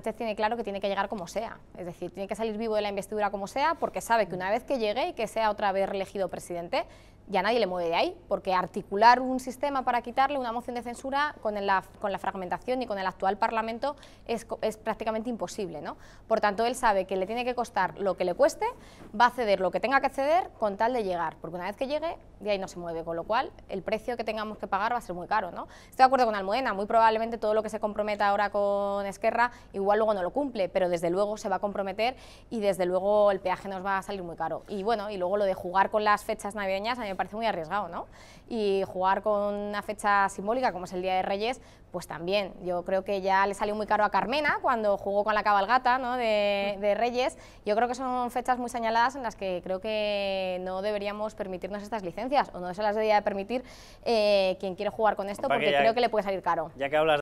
Usted tiene claro que tiene que llegar como sea, es decir, tiene que salir vivo de la investidura como sea, porque sabe que una vez que llegue y que sea otra vez elegido presidente, ya nadie le mueve de ahí, porque articular un sistema para quitarle una moción de censura con la, con la fragmentación y con el actual Parlamento es, prácticamente imposible. ¿no? Por tanto, él sabe que le tiene que costar lo que le cueste, va a ceder lo que tenga que ceder con tal de llegar, porque una vez que llegue, de ahí no se mueve, con lo cual el precio que tengamos que pagar va a ser muy caro. ¿no? Estoy de acuerdo con Almudena, muy probablemente todo lo que se comprometa ahora con Esquerra igual luego no lo cumple, pero desde luego se va a comprometer y desde luego el peaje nos va a salir muy caro. Y bueno, y luego lo de jugar con las fechas navideñas, me parece muy arriesgado, ¿no? Y jugar con una fecha simbólica como es el Día de Reyes, pues también. Yo creo que ya le salió muy caro a Carmena cuando jugó con la cabalgata ¿no? de, Reyes. Yo creo que son fechas muy señaladas en las que creo que no deberíamos permitirnos estas licencias o no se las debería permitir eh, quien quiere jugar con esto porque creo que le puede salir caro. Ya que hablas